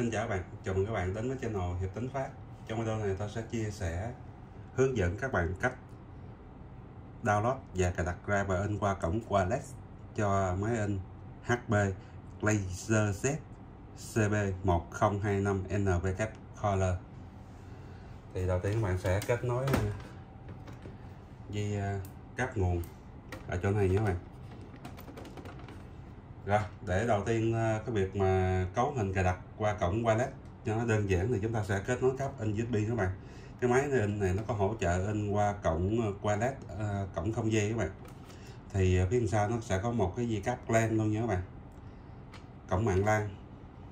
Xin chào các bạn, chào mừng các bạn đến với channel Hiệp Tính Phát Trong video này tôi sẽ chia sẻ hướng dẫn các bạn cách download và cài đặt driver in qua cổng wireless cho máy in HP LaserZ CB1025NVK Color Thì đầu tiên các bạn sẽ kết nối với ờ, ờ, các nguồn ở chỗ này nhé các bạn rồi để đầu tiên ờ, cái việc mà cấu hình cài đặt qua cổng wireless cho nó đơn giản thì chúng ta sẽ kết nối cáp in USB các bạn cái máy in này nó có hỗ trợ in qua cổng ờ, wireless ờ, cổng không dây các bạn thì phía bên sau nó sẽ có một cái dây cáp LAN luôn nha các bạn cổng mạng LAN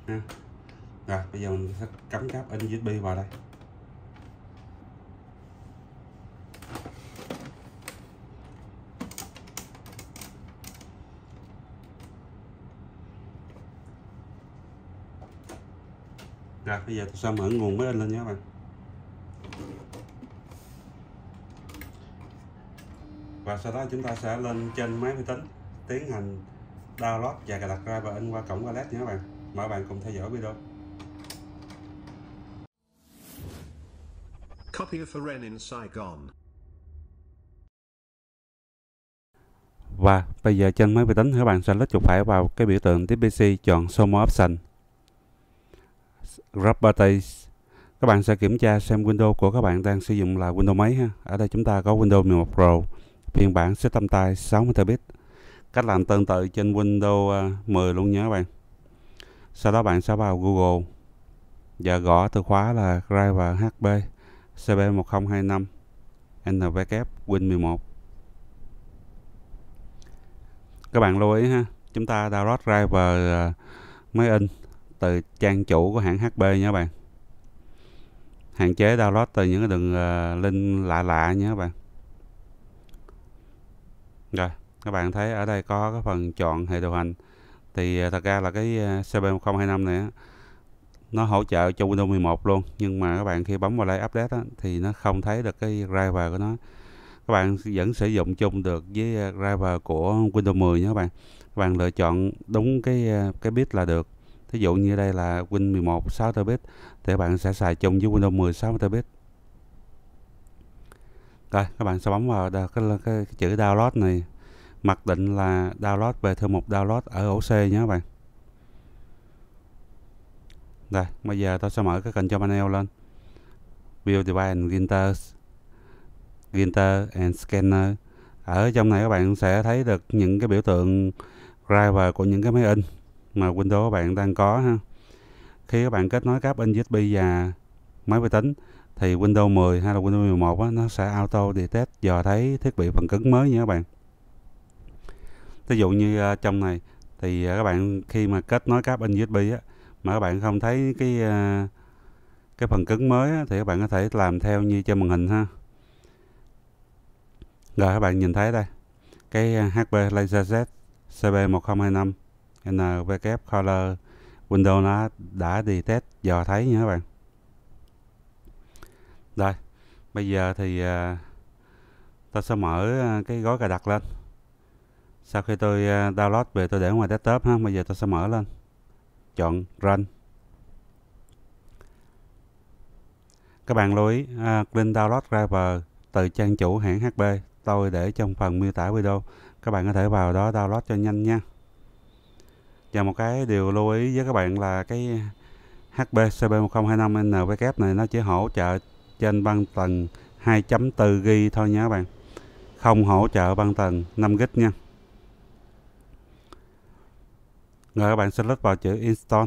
ha rồi bây giờ mình sẽ cắm cáp in USB vào đây rồi bây giờ tôi sẽ mở nguồn máy lên nhé các bạn và sau đó chúng ta sẽ lên trên máy vi tính tiến hành download và cài đặt ra và in qua cổng wallet nhé các bạn mời bạn cùng theo dõi video Copy of Ren in Saigon Và bây giờ trên máy vi tính các bạn sẽ lấy chuột phải vào cái biểu tượng tpc chọn Show More Option Grabpages các bạn sẽ kiểm tra xem Windows của các bạn đang sử dụng là Windows mấy ha. Ở đây chúng ta có Windows 11 Pro, phiên bản system type 64 bit. Cách làm tương tự trên Windows 10 à, luôn nhé các bạn. Sau đó bạn sẽ vào Google và gõ từ khóa là driver HP CB1025 NVK Win 11. Các bạn lưu ý ha, chúng ta download driver à, máy in từ trang chủ của hãng HP nha các bạn hạn chế download từ những cái đường ờ, link lạ lạ nha các bạn rồi các bạn thấy ở đây có cái phần chọn hệ điều hành thì ờ, thật ra là cái uh, ờ, CP1025 này á, nó hỗ trợ cho Windows 11 luôn nhưng mà các bạn khi bấm vào đây update á, thì nó không thấy được cái driver của nó các bạn vẫn sử dụng chung được với driver của Windows 10 nha các bạn các bạn lựa chọn đúng cái cái bit là được thí dụ như đây là Win 11 6 TB thì các bạn sẽ xài chung với Windows 10 6 TB rồi các bạn sẽ bấm vào cái, cái, cái chữ download này mặc định là download về thư mục download ở ổ C nhé các bạn rồi bây giờ tôi sẽ mở cái control panel lên view device and printers printer and scanner ở trong này các bạn sẽ thấy được những cái biểu tượng driver của những cái máy in mà Windows bạn đang có ha khi các bạn kết nối cáp in USB và máy vi tính thì Windows 10 hay là Windows 11 á, nó sẽ auto detect dò thấy thiết bị phần cứng mới nha các bạn ví dụ như uh, trong này thì uh, các bạn khi mà kết nối cáp in USB á, mà các bạn không thấy cái uh, cái phần cứng mới á, thì các bạn có thể làm theo như trên màn hình ha rồi các bạn nhìn thấy đây cái HP Laser Z CB1025 NVK Color Windows nó đã đi test dò thấy nha các bạn rồi bây giờ thì à, tôi sẽ mở à, cái gói cài đặt lên sau khi tôi à, download về tôi để ngoài desktop ha bây giờ tôi sẽ mở lên chọn run các bạn lưu ý link download driver từ trang chủ hãng HP tôi để trong phần miêu tả video các bạn có thể vào đó download cho nhanh nha và một cái điều lưu ý với các bạn là cái HPCB1025NW này nó chỉ hỗ trợ trên băng tần 2.4 g thôi nha các bạn không hỗ trợ băng tần 5 g nha rồi các bạn select vào chữ install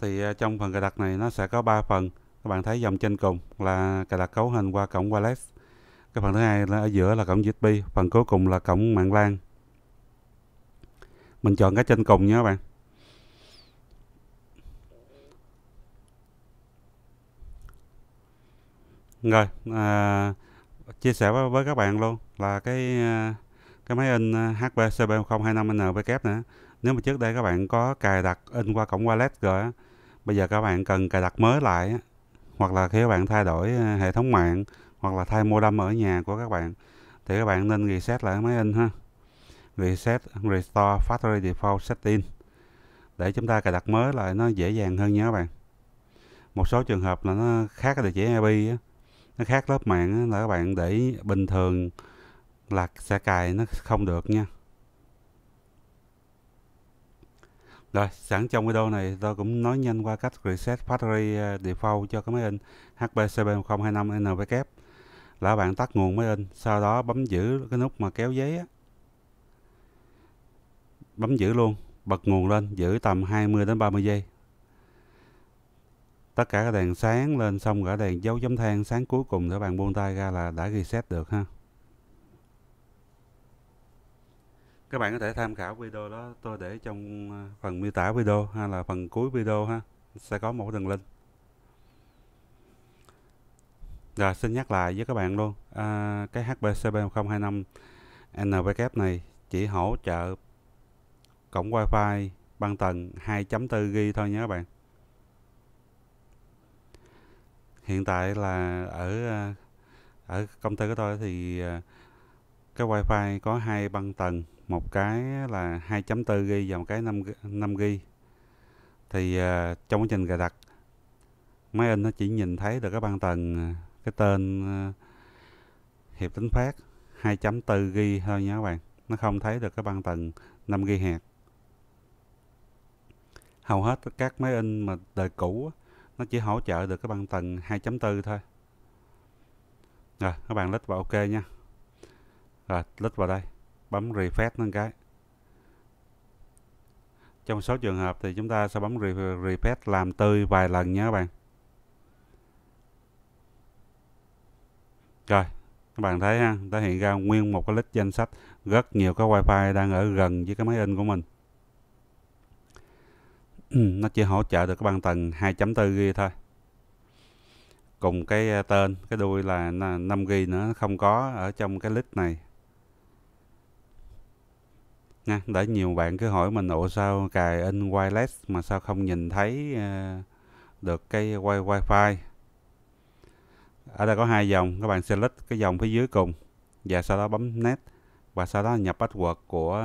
thì à, trong phần cài đặt này nó sẽ có 3 phần các bạn thấy dòng trên cùng là cài đặt cấu hình qua cổng wireless cái phần thứ hai là ở giữa là cổng USB phần cuối cùng là cổng mạng LAN mình chọn cái trên cùng nhé các bạn rồi à, chia sẻ với, với các bạn luôn là cái à, cái máy in à, HP CB025NVK nữa nếu mà trước đây các bạn có cài đặt in qua cổng wireless rồi bây giờ các bạn cần cài đặt mới lại hoặc là khi các bạn thay đổi ờ, hệ thống mạng hoặc là thay modem ở nhà của các bạn thì các bạn nên reset lại máy in ha reset restore factory default setting để chúng ta cài đặt mới lại nó dễ dàng hơn nha các bạn một số trường hợp là nó khác địa chỉ IP á, nó khác lớp mạng á, là các bạn để bình thường là sẽ cài nó không được nha Rồi, sẵn trong video này tôi cũng nói nhanh qua cách reset factory à, default cho cái máy in HP7025NVK là bạn tắt nguồn máy in, sau đó bấm giữ cái nút mà kéo giấy á. Bấm giữ luôn, bật nguồn lên, giữ tầm 20 đến 30 giây. Tất cả các đèn sáng lên xong cả đèn dấu chấm than sáng cuối cùng để bạn buông tay ra là đã reset được ha. các bạn có thể tham khảo video đó tôi để trong ờ, phần miêu tả video hay là phần cuối video ha sẽ có một đường link rồi xin nhắc lại với các bạn luôn à, cái HPCB 025 NVK này chỉ hỗ trợ cổng wifi băng tần 2.4 g thôi nhé các bạn hiện tại là ở ờ, ở công ty của tôi thì ờ, cái wifi có hai băng tần một cái là 2.4 ghi và một cái 5 5 ghi thì uh, trong quá trình cài đặt máy in nó chỉ nhìn thấy được cái băng tầng cái tên uh, hiệp tính phát 2.4 ghi thôi nha các bạn nó không thấy được cái băng tầng 5 ghi hạt hầu hết các máy in mà đời cũ nó chỉ hỗ trợ được cái băng tần 2.4 thôi rồi các bạn lít vào ok nha rồi click vào đây bấm refresh lên cái trong số trường hợp thì chúng ta sẽ bấm refresh làm tươi vài lần nhé các bạn rồi các bạn thấy ha đã hiện ra nguyên một cái list danh sách rất nhiều cái wifi đang ở gần với cái máy in của mình nó chỉ hỗ trợ được cái băng tầng 2.4 g thôi cùng cái ờ, tên cái đuôi là 5 g nữa không có ở trong cái list này nha đã nhiều bạn cứ hỏi mình ủa sao cài in wireless mà sao không nhìn thấy uh, được cái wifi ở đây có hai dòng các bạn select cái dòng phía dưới cùng và sau đó bấm net và sau đó nhập password của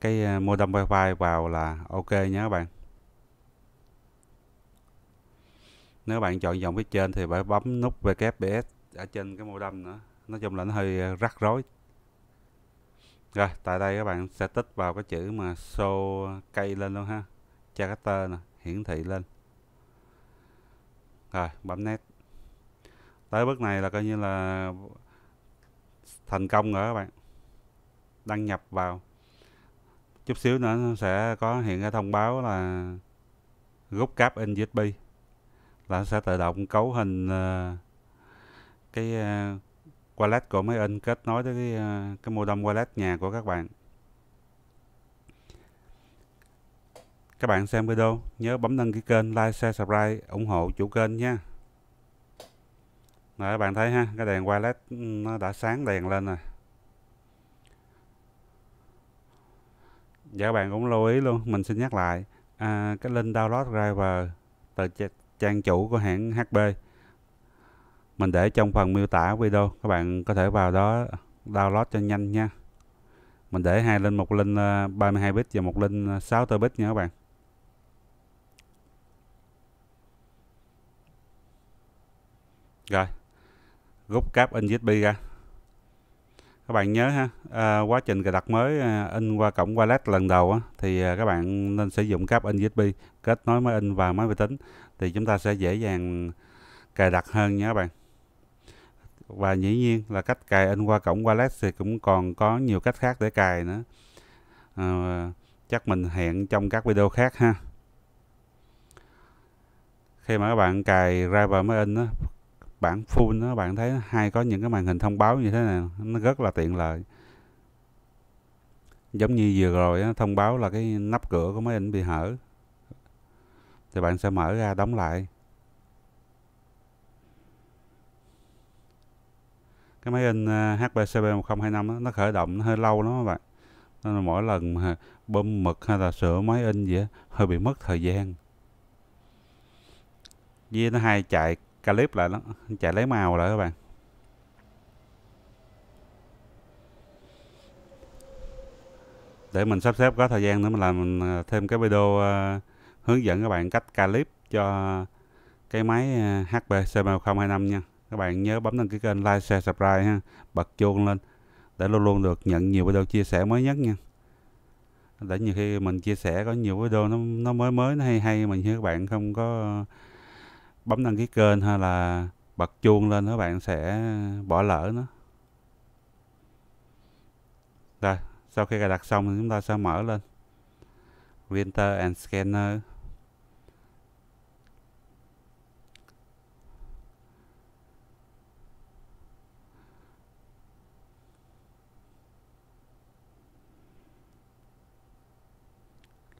cái ờ, modem wifi vào là ok nhé các bạn nếu bạn chọn dòng phía trên thì phải bấm nút WPS ở trên cái modem nữa nói chung là nó hơi ờ, rắc rối rồi tại đây các bạn sẽ tích vào cái chữ mà show cây lên luôn ha character nè hiển thị lên rồi bấm nét tới bước này là coi như là thành công rồi các bạn đăng nhập vào chút xíu nữa nó sẽ có hiện cái thông báo là rút cáp in USB là sẽ tự động cấu hình ờ, cái ờ, wallet của máy in kết nối tới cái, ờ, cái modem wallet nhà của các bạn các bạn xem video nhớ bấm đăng ký kênh like share subscribe ủng hộ chủ kênh nha rồi các bạn thấy ha cái đèn Wallet ừ, nó đã sáng đèn lên rồi Dạ, các bạn cũng lưu ý luôn mình xin nhắc lại à, cái link download driver từ trang chủ của hãng HP mình để trong phần miêu tả video các bạn có thể vào đó download cho nhanh nha mình để hai lên một link 32 ờ, bit và một link 6 ờ, tơ bit nha các bạn rồi rút cáp in USB ra các bạn nhớ ha à, quá trình cài đặt mới à, in qua cổng wallet lần đầu á, thì à, các bạn nên sử dụng cáp in USB kết nối máy in vào máy vi tính thì chúng ta sẽ dễ dàng cài đặt hơn nha các bạn và dĩ nhiên là cách cài in qua cổng wallet thì cũng còn có nhiều cách khác để cài nữa à, chắc mình hẹn trong các video khác ha khi mà các bạn cài ra và máy in đó, bản full đó, bạn thấy hay có những cái màn hình thông báo như thế này nó rất là tiện lợi giống như vừa rồi đó, thông báo là cái nắp cửa của máy in bị hở thì bạn sẽ mở ra đóng lại cái máy in HP CB1025 đó, nó khởi động nó hơi lâu lắm các bạn nên là mỗi lần mà bơm mực hay là sửa máy in gì đó, hơi bị mất thời gian với nó hay chạy clip lại lắm chạy lấy màu lại các bạn để mình sắp xếp có thời gian nữa mình làm à, thêm cái video uh, hướng dẫn các bạn cách clip cho cái máy à, HP CB025 nha các bạn nhớ bấm đăng ký kênh like share subscribe ha bật chuông lên để luôn luôn được nhận nhiều video chia sẻ mới nhất nha để nhiều khi mình chia sẻ có nhiều video nó nó mới mới nó hay hay mình như các bạn không có bấm đăng ký kênh hay là bật chuông lên các bạn sẽ bỏ lỡ nó rồi sau khi cài đặt xong chúng ta sẽ mở lên Winter and Scanner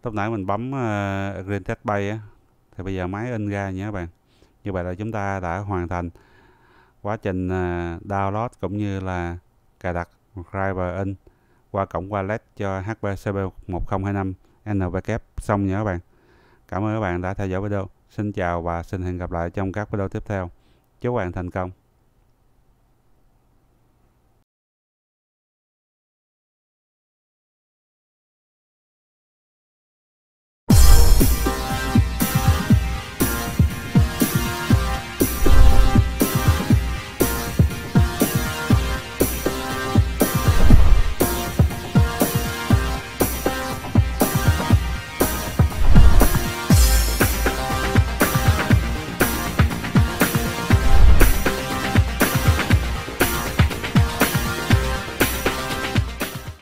lúc nãy mình bấm uh, green test bay á thì bây giờ máy in ra nhé các bạn như vậy là chúng ta đã hoàn thành quá trình uh, download cũng như là cài đặt driver in qua cổng wallet cho HP CP1025 NVK xong nhé các bạn cảm ơn các bạn đã theo dõi video xin chào và xin hẹn gặp lại trong các video tiếp theo chúc bạn thành công